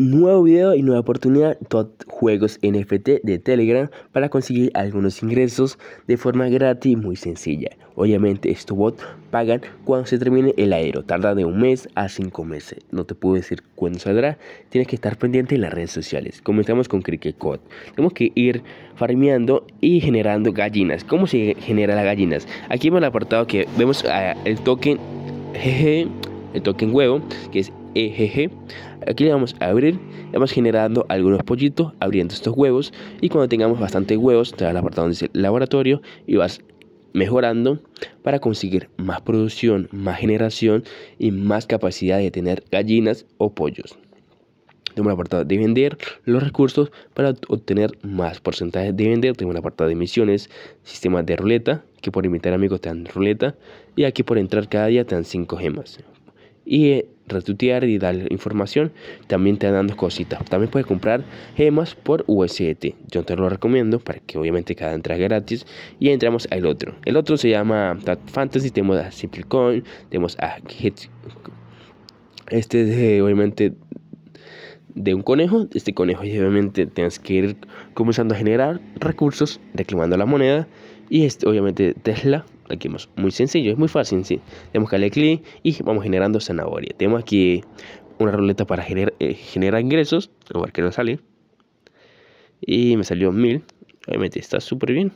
Nuevo video y nueva oportunidad Tot Juegos NFT de Telegram para conseguir algunos ingresos de forma gratis y muy sencilla. Obviamente estos bots pagan cuando se termine el aero, tarda de un mes a cinco meses. No te puedo decir cuándo saldrá, tienes que estar pendiente en las redes sociales. Comenzamos con Cricket Code. Tenemos que ir farmeando y generando gallinas. ¿Cómo se genera las gallinas? Aquí en el apartado que vemos ah, el token el token huevo, que es EGG. Aquí le vamos a abrir, vamos generando algunos pollitos, abriendo estos huevos y cuando tengamos bastantes huevos te vas la apartado donde dice laboratorio y vas mejorando para conseguir más producción, más generación y más capacidad de tener gallinas o pollos. Tenemos el apartado de vender los recursos para obtener más porcentajes de vender. Tenemos el apartado de emisiones, sistemas de ruleta, que por invitar amigos te dan ruleta. Y aquí por entrar cada día te dan 5 gemas y eh, retuitear y dar información, también te dan dos cositas. También puedes comprar gemas por USDT. Yo te lo recomiendo para que obviamente cada entrada es gratis. Y entramos al otro. El otro se llama Fantasy. Tenemos a SimpleCoin, tenemos a Este es obviamente de un conejo. Este conejo, obviamente, tienes que ir comenzando a generar recursos, reclamando la moneda. Y este, obviamente, Tesla Aquí vemos, muy sencillo, es muy fácil. Sí. Tenemos que darle clic y vamos generando zanahoria. Tenemos aquí una ruleta para eh, generar, ingresos. A ver qué nos sale. Y me salió mil. Obviamente está súper bien.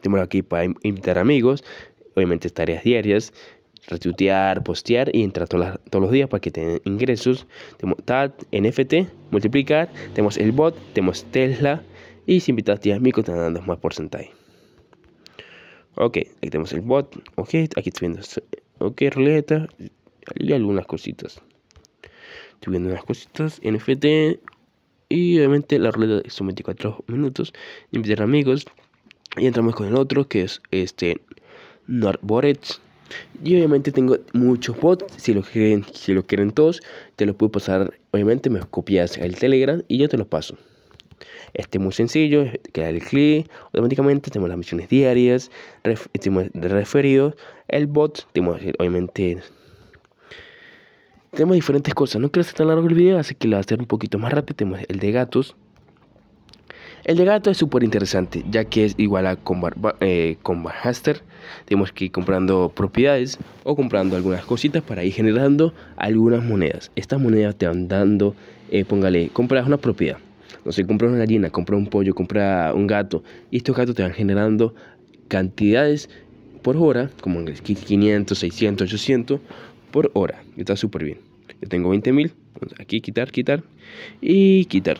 Tenemos aquí para invitar amigos. Obviamente tareas diarias. Retuitear, postear y entrar todos los días para que tengan ingresos. Tenemos TAT, NFT, multiplicar. Tenemos el bot, tenemos Tesla. Y si invitas a ti amigos te dan dando más porcentaje. Ok, aquí tenemos el bot. Ok, aquí estoy viendo. Ok, ruleta. Y algunas cositas. Estoy viendo unas cositas. NFT. Y obviamente la ruleta son 24 minutos. Invitar amigos. Y entramos con el otro que es este NordBorets Y obviamente tengo muchos bots. Si lo quieren, si lo quieren todos, te los puedo pasar. Obviamente me copias al Telegram y yo te los paso. Este es muy sencillo, que el clic, automáticamente tenemos las misiones diarias, referidos, el bot, tenemos obviamente tenemos diferentes cosas, no quiero hacer tan largo el video, así que lo voy a hacer un poquito más rápido, tenemos el de gatos. El de gato es súper interesante, ya que es igual a eh, Combat, Haster. Tenemos que ir comprando propiedades o comprando algunas cositas para ir generando algunas monedas. Estas monedas te van dando, eh, póngale, compras una propiedad. No sé, compra una gallina, compra un pollo, compra un gato. Y estos gatos te van generando cantidades por hora, como en 500, 600, 800 por hora. Está súper bien. Yo tengo 20.000. Aquí quitar, quitar y quitar.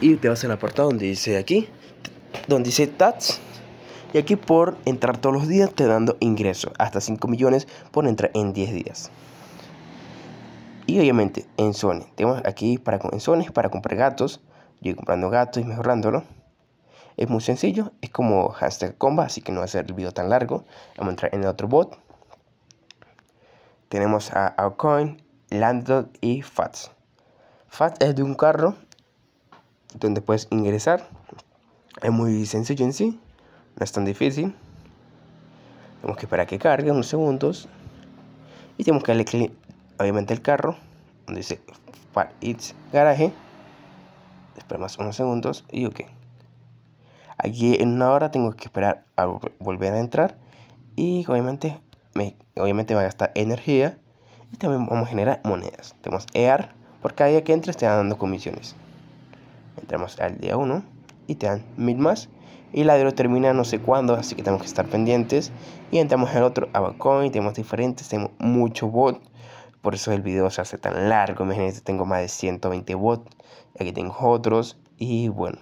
Y te vas la apartado donde dice aquí, donde dice Tats. Y aquí por entrar todos los días te dando ingresos, hasta 5 millones por entrar en 10 días obviamente en Sony, tenemos aquí para, en zones para comprar gatos, yo comprando gatos y mejorándolo. Es muy sencillo, es como hashtag comba, así que no va a ser el video tan largo. Vamos a entrar en el otro bot. Tenemos a Outcoin, Landlord y Fats. Fats es de un carro donde puedes ingresar. Es muy sencillo en sí, no es tan difícil. Tenemos que esperar que cargue unos segundos. Y tenemos que darle clic obviamente el carro, donde dice para It's Garage. Esperamos más unos segundos y ok. Aquí en una hora tengo que esperar a volver a entrar y obviamente me, obviamente va a gastar energía y también vamos a generar monedas. Tenemos EAR, Porque cada día que entres te van dando comisiones. Entramos al día 1 y te dan mil más. Y la de lo termina no sé cuándo, así que tenemos que estar pendientes. Y entramos al otro, a y tenemos diferentes, tenemos mucho bot por eso el video se hace tan largo. Imagínate, tengo más de 120 bots. Aquí tengo otros. Y bueno.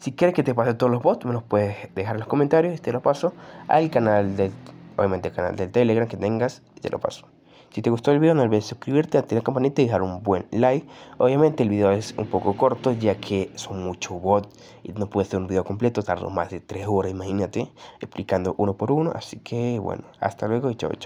Si quieres que te pase todos los bots, me los puedes dejar en los comentarios y te los paso al canal del, obviamente al canal del Telegram que tengas y te lo paso. Si te gustó el video no olvides suscribirte, activar la campanita y dejar un buen like. Obviamente el video es un poco corto ya que son muchos bots y no puede ser un video completo, tardo más de 3 horas imagínate, explicando uno por uno. Así que bueno, hasta luego y chao chao.